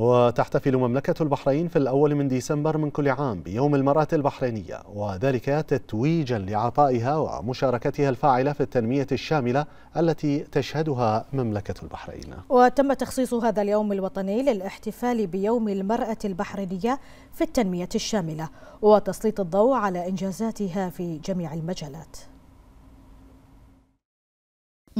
وتحتفل مملكة البحرين في الأول من ديسمبر من كل عام بيوم المرأة البحرينية وذلك تتويجا لعطائها ومشاركتها الفاعلة في التنمية الشاملة التي تشهدها مملكة البحرين وتم تخصيص هذا اليوم الوطني للاحتفال بيوم المرأة البحرينية في التنمية الشاملة وتسليط الضوء على إنجازاتها في جميع المجالات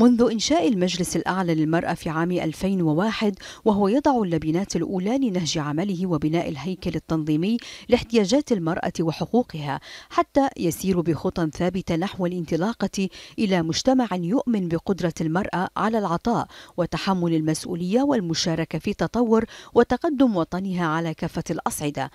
منذ إنشاء المجلس الأعلى للمرأة في عام 2001 وهو يضع اللبنات الأولى لنهج عمله وبناء الهيكل التنظيمي لاحتياجات المرأة وحقوقها حتى يسير بخطى ثابتة نحو الانطلاقة إلى مجتمع يؤمن بقدرة المرأة على العطاء وتحمل المسؤولية والمشاركة في تطور وتقدم وطنها على كافة الأصعدة.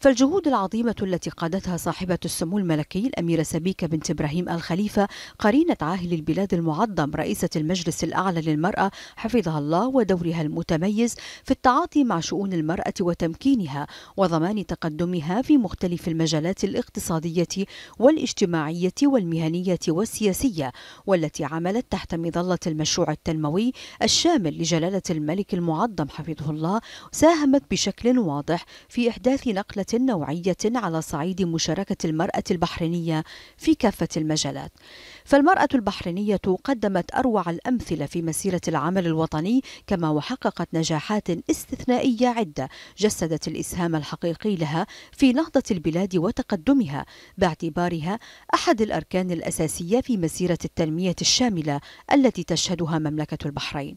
فالجهود العظيمة التي قادتها صاحبة السمو الملكي الأميرة سبيكة بنت إبراهيم الخليفة قرينة عاهل البلاد المعظم رئيسة المجلس الأعلى للمرأة حفظها الله ودورها المتميز في التعاطي مع شؤون المرأة وتمكينها وضمان تقدمها في مختلف المجالات الاقتصادية والاجتماعية والمهنية والسياسية والتي عملت تحت مظلة المشروع التنموي الشامل لجلالة الملك المعظم حفظه الله ساهمت بشكل واضح في إحداث نقلة نوعية على صعيد مشاركة المرأة البحرينية في كافة المجالات فالمرأة البحرينية قدمت أروع الأمثلة في مسيرة العمل الوطني كما وحققت نجاحات استثنائية عدة جسدت الإسهام الحقيقي لها في نهضة البلاد وتقدمها باعتبارها أحد الأركان الأساسية في مسيرة التنمية الشاملة التي تشهدها مملكة البحرين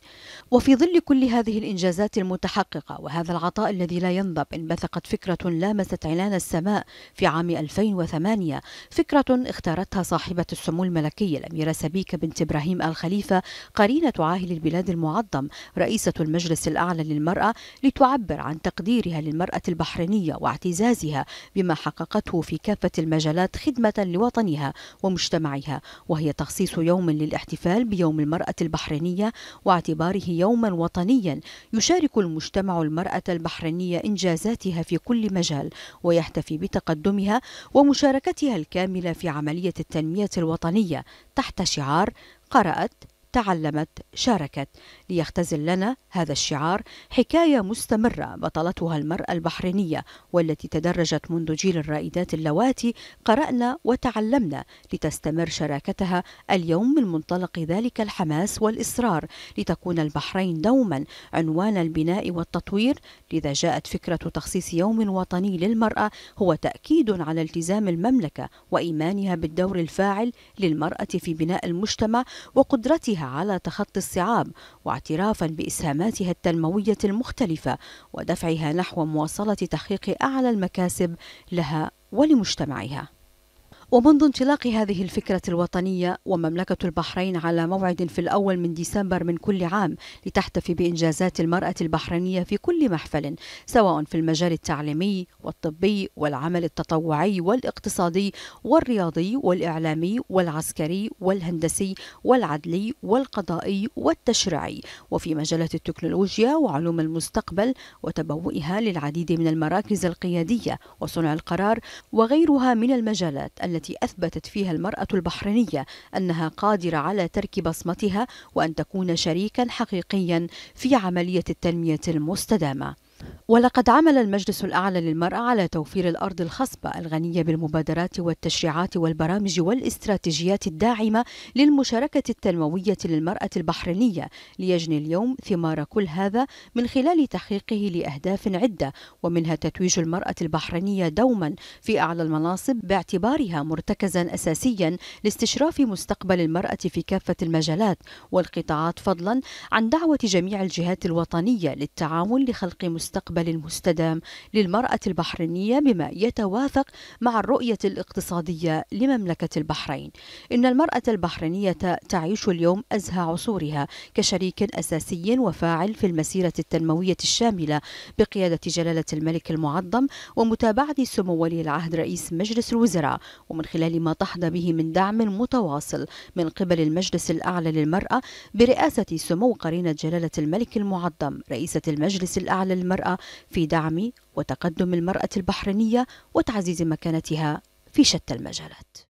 وفي ظل كل هذه الإنجازات المتحققة وهذا العطاء الذي لا ينضب انبثقت فكرة لا لامست عنان السماء في عام 2008 فكرة اختارتها صاحبة السمو الملكي الأميرة سبيكة بنت إبراهيم آل خليفة قرينة عاهل البلاد المعظم رئيسة المجلس الأعلى للمرأة لتعبر عن تقديرها للمرأة البحرينية واعتزازها بما حققته في كافة المجالات خدمة لوطنها ومجتمعها وهي تخصيص يوم للاحتفال بيوم المرأة البحرينية واعتباره يوما وطنيا يشارك المجتمع المرأة البحرينية إنجازاتها في كل مجال العمل ويحتفي بتقدمها ومشاركتها الكاملة في عملية التنمية الوطنية تحت شعار قرأت تعلمت شاركت ليختزل لنا هذا الشعار حكاية مستمرة بطلتها المرأة البحرينية والتي تدرجت منذ جيل الرائدات اللواتي قرأنا وتعلمنا لتستمر شراكتها اليوم من منطلق ذلك الحماس والإصرار لتكون البحرين دوما عنوان البناء والتطوير لذا جاءت فكرة تخصيص يوم وطني للمرأة هو تأكيد على التزام المملكة وإيمانها بالدور الفاعل للمرأة في بناء المجتمع وقدرتها قدرتها على تخطي الصعاب واعترافا بإسهاماتها التنموية المختلفة ودفعها نحو مواصلة تحقيق أعلى المكاسب لها ولمجتمعها ومنذ انطلاق هذه الفكرة الوطنية ومملكة البحرين على موعد في الأول من ديسمبر من كل عام لتحتفي بإنجازات المرأة البحرينية في كل محفل سواء في المجال التعليمي والطبي والعمل التطوعي والاقتصادي والرياضي والإعلامي والعسكري والهندسي والعدلي والقضائي والتشريعي وفي مجالات التكنولوجيا وعلوم المستقبل وتبوئها للعديد من المراكز القيادية وصنع القرار وغيرها من المجالات التي التي أثبتت فيها المرأة البحرينية أنها قادرة على ترك بصمتها وأن تكون شريكا حقيقيا في عملية التنمية المستدامة ولقد عمل المجلس الأعلى للمرأة على توفير الأرض الخصبة الغنية بالمبادرات والتشريعات والبرامج والاستراتيجيات الداعمة للمشاركة التنموية للمرأة البحرينية ليجني اليوم ثمار كل هذا من خلال تحقيقه لأهداف عدة ومنها تتويج المرأة البحرينية دوما في أعلى المناصب باعتبارها مرتكزا أساسيا لاستشراف مستقبل المرأة في كافة المجالات والقطاعات فضلا عن دعوة جميع الجهات الوطنية للتعاون لخلق مستقبل المستقبل المستدام للمرأة البحرينية بما يتوافق مع الرؤية الاقتصادية لمملكة البحرين إن المرأة البحرينية تعيش اليوم أزهى عصورها كشريك أساسي وفاعل في المسيرة التنموية الشاملة بقيادة جلالة الملك المعظم ومتابعة سمو ولي العهد رئيس مجلس الوزراء ومن خلال ما تحظى به من دعم متواصل من قبل المجلس الأعلى للمرأة برئاسة سمو قرينة جلالة الملك المعظم رئيسة المجلس الأعلى للمرأة في دعم وتقدم المرأة البحرينية وتعزيز مكانتها في شتى المجالات